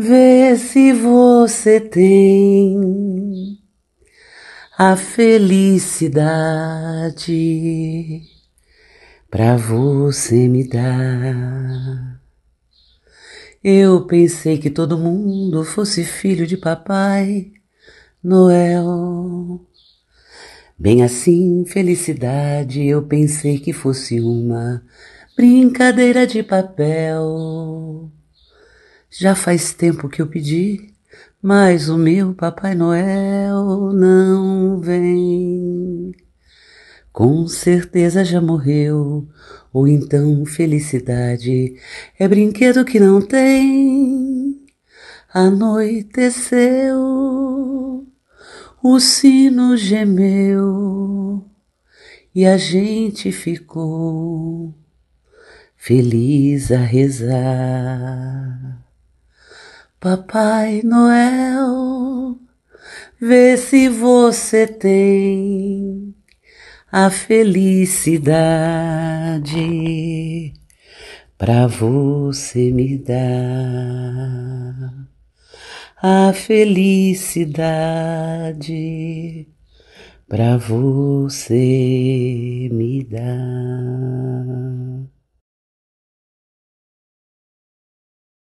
Vê se você tem a felicidade para você me dar. Eu pensei que todo mundo fosse filho de papai Noel. Bem assim, felicidade, eu pensei que fosse uma brincadeira de papel. Já faz tempo que eu pedi, mas o meu Papai Noel não vem. Com certeza já morreu, ou então felicidade é brinquedo que não tem. Anoiteceu, o sino gemeu e a gente ficou feliz a rezar. Papai Noel, vê se você tem a felicidade para você me dar. A felicidade para você me dar.